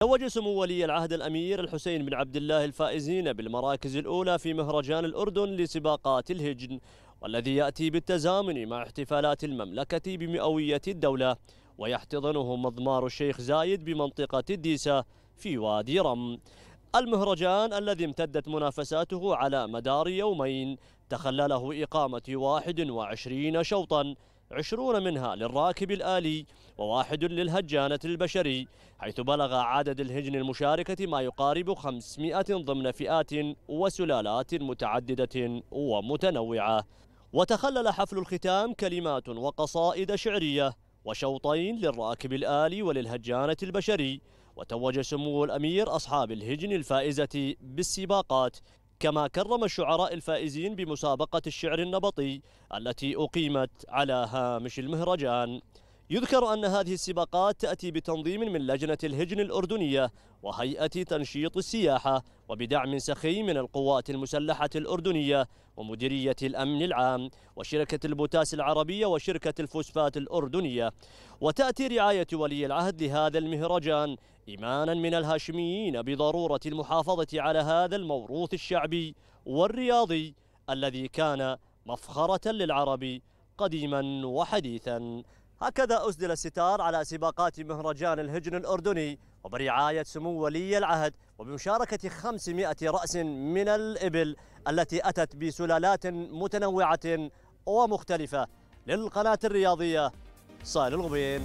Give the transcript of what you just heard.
توج سمو ولي العهد الأمير الحسين بن عبد الله الفائزين بالمراكز الأولى في مهرجان الأردن لسباقات الهجن والذي يأتي بالتزامن مع احتفالات المملكة بمئوية الدولة ويحتضنه مضمار الشيخ زايد بمنطقة الديسة في وادي رم المهرجان الذي امتدت منافساته على مدار يومين تخلله إقامة 21 شوطاً عشرون منها للراكب الآلي وواحد للهجانة البشري حيث بلغ عدد الهجن المشاركة ما يقارب 500 ضمن فئات وسلالات متعددة ومتنوعة وتخلل حفل الختام كلمات وقصائد شعرية وشوطين للراكب الآلي وللهجانة البشري وتوج سمو الأمير أصحاب الهجن الفائزة بالسباقات كما كرم الشعراء الفائزين بمسابقة الشعر النبطي التي أقيمت على هامش المهرجان يذكر أن هذه السباقات تأتي بتنظيم من لجنة الهجن الأردنية وهيئة تنشيط السياحة وبدعم سخي من القوات المسلحة الأردنية ومديرية الأمن العام وشركة البوتاس العربية وشركة الفوسفات الأردنية وتأتي رعاية ولي العهد لهذا المهرجان إيمانا من الهاشميين بضرورة المحافظة على هذا الموروث الشعبي والرياضي الذي كان مفخرة للعرب قديما وحديثا هكذا أسدل الستار على سباقات مهرجان الهجن الأردني وبرعاية سمو ولي العهد وبمشاركة 500 رأس من الإبل التي أتت بسلالات متنوعة ومختلفة للقناة الرياضية صالح الغبين